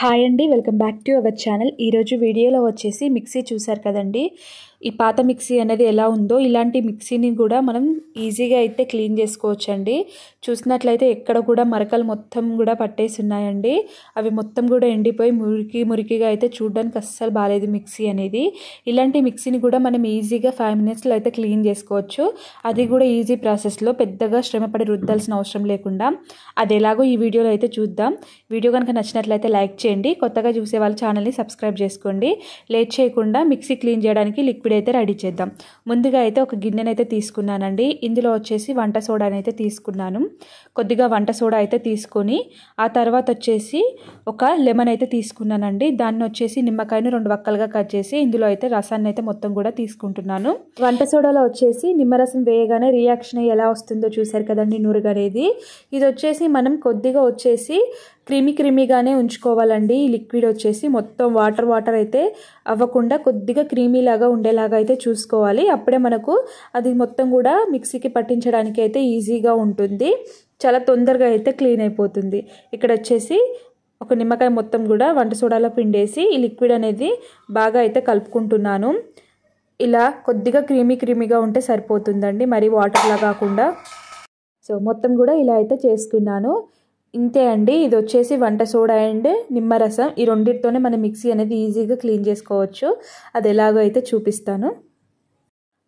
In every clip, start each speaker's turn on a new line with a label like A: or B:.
A: hi అండి welcome back to our channel ఈరోజు వీడియోలో వచ్చేసి మిక్సీ చూసారు కదండి ఈ పాత మిక్సీ అనేది ఎలా ఉందో ఇలాంటి మిక్సీని కూడా మనం ఈజీగా అయితే క్లీన్ చేసుకోవచ్చు అండి చూసినట్లయితే ఎక్కడ కూడా మరకలు మొత్తం కూడా పట్టేసి ఉన్నాయండి అవి మొత్తం కూడా ఎండిపోయి మురికి మురికిగా అయితే చూడడానికి అస్సలు బాగాలేదు మిక్సీ అనేది ఇలాంటి మిక్సీని కూడా మనం ఈజీగా ఫైవ్ మినిట్స్లో అయితే క్లీన్ చేసుకోవచ్చు అది కూడా ఈజీ ప్రాసెస్లో పెద్దగా శ్రమపడి రుద్దాల్సిన అవసరం లేకుండా అది ఎలాగో ఈ వీడియోలో అయితే చూద్దాం వీడియో కనుక నచ్చినట్లయితే లైక్ చేయండి కొత్తగా చూసే వాళ్ళ ఛానల్ని సబ్స్క్రైబ్ చేసుకోండి లేట్ చేయకుండా మిక్సీ క్లీన్ చేయడానికి లిక్విడ్ అయితే రెడీ చేద్దాం ముందుగా అయితే ఒక గిన్నెనైతే తీసుకున్నానండి ఇందులో వచ్చేసి వంట సోడా అయితే తీసుకున్నాను కొద్దిగా వంట సోడా అయితే తీసుకొని ఆ తర్వాత వచ్చేసి ఒక లెమన్ అయితే తీసుకున్నానండి దాన్ని వచ్చేసి నిమ్మకాయను రెండు వక్కలుగా కట్ చేసి ఇందులో అయితే రసాన్ని అయితే మొత్తం కూడా తీసుకుంటున్నాను వంట సోడాలో వచ్చేసి నిమ్మరసం వేయగానే రియాక్షన్ ఎలా వస్తుందో చూసారు కదండి నూరుగనేది ఇది వచ్చేసి మనం కొద్దిగా వచ్చేసి క్రిమి క్రిమిగానే ఉంచుకోవాలండి ఈ లిక్విడ్ వచ్చేసి మొత్తం వాటర్ వాటర్ అయితే అవ్వకుండా కొద్దిగా క్రీమీలాగా ఉండేలాగా అయితే చూసుకోవాలి అప్పుడే మనకు అది మొత్తం కూడా మిక్సీకి పట్టించడానికి అయితే ఈజీగా ఉంటుంది చాలా తొందరగా అయితే క్లీన్ అయిపోతుంది ఇక్కడ వచ్చేసి ఒక నిమ్మకాయ మొత్తం కూడా వంట సోడాలో పిండేసి ఈ లిక్విడ్ అనేది బాగా అయితే కలుపుకుంటున్నాను ఇలా కొద్దిగా క్రీమీ క్రీమీగా ఉంటే సరిపోతుందండి మరి వాటర్లా కాకుండా సో మొత్తం కూడా ఇలా అయితే చేసుకున్నాను ఇంతే అండి ఇది వచ్చేసి వంట సోడా అండ్ నిమ్మరసం ఈ రెండింటితోనే మన మిక్సీ అనేది ఈజీగా క్లీన్ చేసుకోవచ్చు అది ఎలాగో అయితే చూపిస్తాను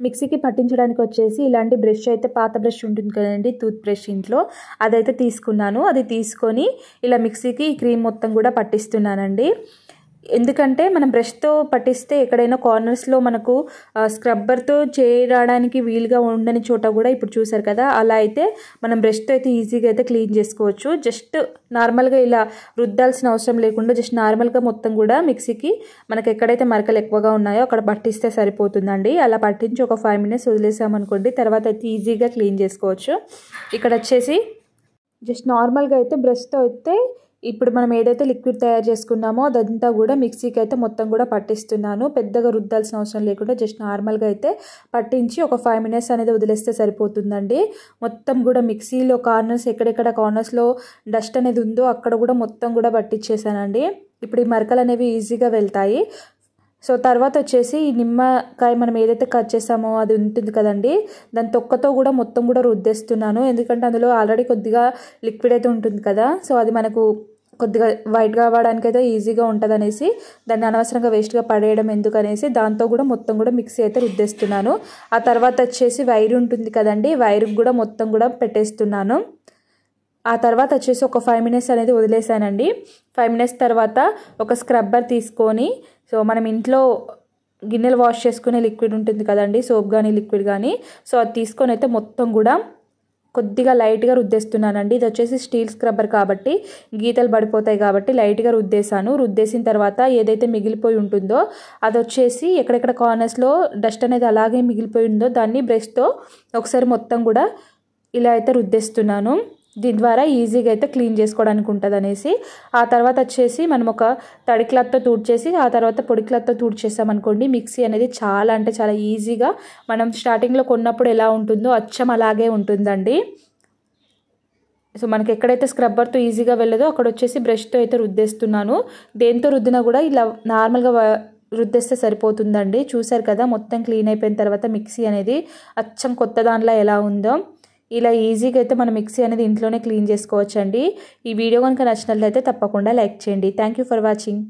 A: మిక్సీకి పట్టించడానికి వచ్చేసి ఇలాంటి బ్రష్ అయితే పాత బ్రష్ ఉంటుంది కదండి టూత్ బ్రష్ ఇంట్లో అదైతే తీసుకున్నాను అది తీసుకొని ఇలా మిక్సీకి క్రీమ్ మొత్తం కూడా పట్టిస్తున్నానండి ఎందుకంటే మనం బ్రష్తో పట్టిస్తే ఎక్కడైనా కార్నర్స్లో మనకు స్క్రబ్బర్తో చేయడానికి వీలుగా ఉండని చోట కూడా ఇప్పుడు చూసారు కదా అలా అయితే మనం బ్రష్తో అయితే ఈజీగా అయితే క్లీన్ చేసుకోవచ్చు జస్ట్ నార్మల్గా ఇలా రుద్దాల్సిన అవసరం లేకుండా జస్ట్ నార్మల్గా మొత్తం కూడా మిక్సీకి మనకు ఎక్కడైతే మరకలు ఎక్కువగా ఉన్నాయో అక్కడ పట్టిస్తే సరిపోతుందండి అలా పట్టించి ఒక ఫైవ్ మినిట్స్ వదిలేసామనుకోండి తర్వాత అయితే ఈజీగా క్లీన్ చేసుకోవచ్చు ఇక్కడ వచ్చేసి జస్ట్ నార్మల్గా అయితే బ్రష్తో అయితే ఇప్పుడు మనం ఏదైతే లిక్విడ్ తయారు చేసుకున్నామో అదంతా కూడా మిక్సీకి అయితే మొత్తం కూడా పట్టిస్తున్నాను పెద్దగా రుద్దాల్సిన అవసరం లేకుండా జస్ట్ నార్మల్గా అయితే పట్టించి ఒక ఫైవ్ మినిట్స్ అనేది వదిలేస్తే సరిపోతుందండి మొత్తం కూడా మిక్సీలో కార్నర్స్ ఎక్కడెక్కడ కార్నర్స్లో డస్ట్ అనేది ఉందో అక్కడ కూడా మొత్తం కూడా పట్టించేసానండి ఇప్పుడు ఈ మరకలు అనేవి ఈజీగా వెళ్తాయి సో తర్వాత వచ్చేసి ఈ నిమ్మకాయ మనం ఏదైతే కట్ చేసామో అది ఉంటుంది కదండి దాని తొక్కతో కూడా మొత్తం కూడా రుద్దేస్తున్నాను ఎందుకంటే అందులో ఆల్రెడీ కొద్దిగా లిక్విడ్ అయితే ఉంటుంది కదా సో అది మనకు కొద్దిగా వైట్గా కావడానికి అయితే ఈజీగా ఉంటుంది అనేసి దాన్ని అనవసరంగా వేస్ట్గా పడేయడం ఎందుకనేసి దాంతో కూడా మొత్తం కూడా మిక్సీ అయితే రుద్దేస్తున్నాను ఆ తర్వాత వచ్చేసి వైర్ ఉంటుంది కదండి వైర్కి కూడా మొత్తం కూడా పెట్టేస్తున్నాను ఆ తర్వాత వచ్చేసి ఒక ఫైవ్ మినిట్స్ అనేది వదిలేసానండి ఫైవ్ మినిట్స్ తర్వాత ఒక స్క్రబ్బర్ తీసుకొని సో మనం ఇంట్లో గిన్నెలు వాష్ చేసుకునే లిక్విడ్ ఉంటుంది కదండి సోప్ కానీ లిక్విడ్ కానీ సో అది తీసుకొని అయితే మొత్తం కూడా కొద్దిగా లైట్గా రుద్దేస్తున్నానండి ఇది వచ్చేసి స్టీల్ స్క్రబ్బర్ కాబట్టి గీతలు పడిపోతాయి కాబట్టి లైట్గా రుద్దేశాను రుద్దేసిన తర్వాత ఏదైతే మిగిలిపోయి ఉంటుందో అది వచ్చేసి ఎక్కడెక్కడ కార్నర్స్లో డస్ట్ అనేది అలాగే మిగిలిపోయి ఉందో దాన్ని బ్రష్తో ఒకసారి మొత్తం కూడా ఇలా అయితే రుద్దేస్తున్నాను దీని ద్వారా ఈజీగా అయితే క్లీన్ చేసుకోవడానికి ఉంటుంది అనేసి ఆ తర్వాత వచ్చేసి మనం ఒక తడి క్లాత్తో తూడ్చేసి ఆ తర్వాత పొడి క్లాత్తో అనుకోండి మిక్సీ అనేది చాలా అంటే చాలా ఈజీగా మనం స్టార్టింగ్లో కొన్నప్పుడు ఎలా ఉంటుందో అచ్చం అలాగే ఉంటుందండి సో మనకి ఎక్కడైతే స్క్రబ్బర్తో ఈజీగా వెళ్ళదో అక్కడ వచ్చేసి బ్రష్తో అయితే రుద్దేస్తున్నాను దేంతో రుద్దినా కూడా ఇలా నార్మల్గా రుద్దేస్తే సరిపోతుందండి చూసారు కదా మొత్తం క్లీన్ అయిపోయిన తర్వాత మిక్సీ అనేది అచ్చం కొత్త దాంట్లో ఎలా ఉందో ఇలా ఈజీగా అయితే మన మిక్సీ అనేది ఇంట్లోనే క్లీన్ చేసుకోవచ్చండి ఈ వీడియో కనుక నచ్చినట్లయితే తప్పకుండా లైక్ చేయండి థ్యాంక్ ఫర్ వాచింగ్